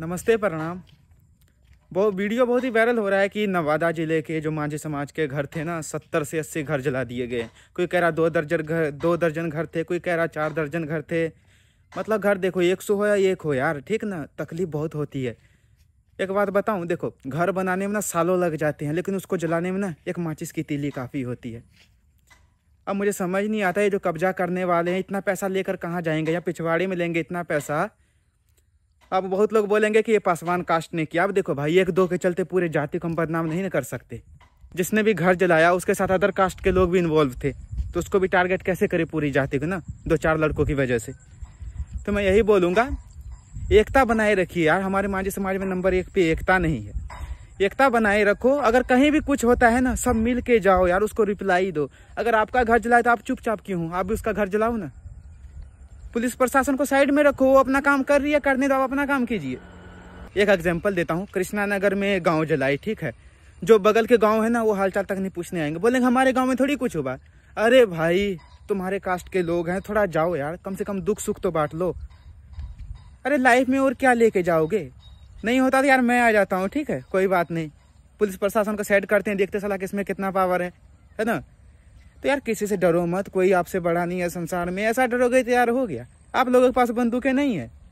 नमस्ते प्रणाम वो वीडियो बहुत ही वायरल हो रहा है कि नवादा ज़िले के जो मांझे समाज के घर थे ना सत्तर से अस्सी घर जला दिए गए कोई कह रहा दो दर्जन घर दो दर्जन घर थे कोई कह रहा चार दर्जन घर थे मतलब घर देखो एक सौ हो या एक हो यार ठीक ना तकलीफ बहुत होती है एक बात बताऊँ देखो घर बनाने में ना सालों लग जाते हैं लेकिन उसको जलाने में ना एक माचिस की तीली काफ़ी होती है अब मुझे समझ नहीं आता ये जो कब्जा करने वाले हैं इतना पैसा लेकर कहाँ जाएंगे या पिछवाड़े में लेंगे इतना पैसा अब बहुत लोग बोलेंगे कि ये पासवान कास्ट ने किया अब देखो भाई एक दो के चलते पूरे जाति को हम बदनाम नहीं ना कर सकते जिसने भी घर जलाया उसके साथ अदर कास्ट के लोग भी इन्वॉल्व थे तो उसको भी टारगेट कैसे करे पूरी जाति को ना दो चार लड़कों की वजह से तो मैं यही बोलूँगा एकता बनाए रखिए यार हमारे मांझी समाज में नंबर एक पे एकता नहीं है एकता बनाए रखो अगर कहीं भी कुछ होता है ना सब मिल के जाओ यार उसको रिप्लाई दो अगर आपका घर जलाए तो आप चुपचाप क्यों हो आप भी उसका घर जलाओ ना पुलिस प्रशासन को साइड में रखो वो अपना काम कर रही है करने दो आप अपना काम कीजिए एक एग्जाम्पल देता हूँ कृष्णा नगर में गाँव जलाई ठीक है जो बगल के गाँव है ना वो हालचाल तक नहीं पूछने आएंगे बोलेंगे हमारे गाँव में थोड़ी कुछ हुआ अरे भाई तुम्हारे कास्ट के लोग हैं थोड़ा जाओ यार कम से कम दुख सुख तो बांट लो अरे लाइफ में और क्या लेके जाओगे नहीं होता तो यार मैं आ जाता हूँ ठीक है कोई बात नहीं पुलिस प्रशासन को सेट करते हैं देखते सलाह कि इसमें कितना पावर है है ना तो यार किसी से डरो मत कोई आपसे बड़ा नहीं है संसार में ऐसा डरोगे तो यार हो गया आप लोगों के पास बंदूकें नहीं है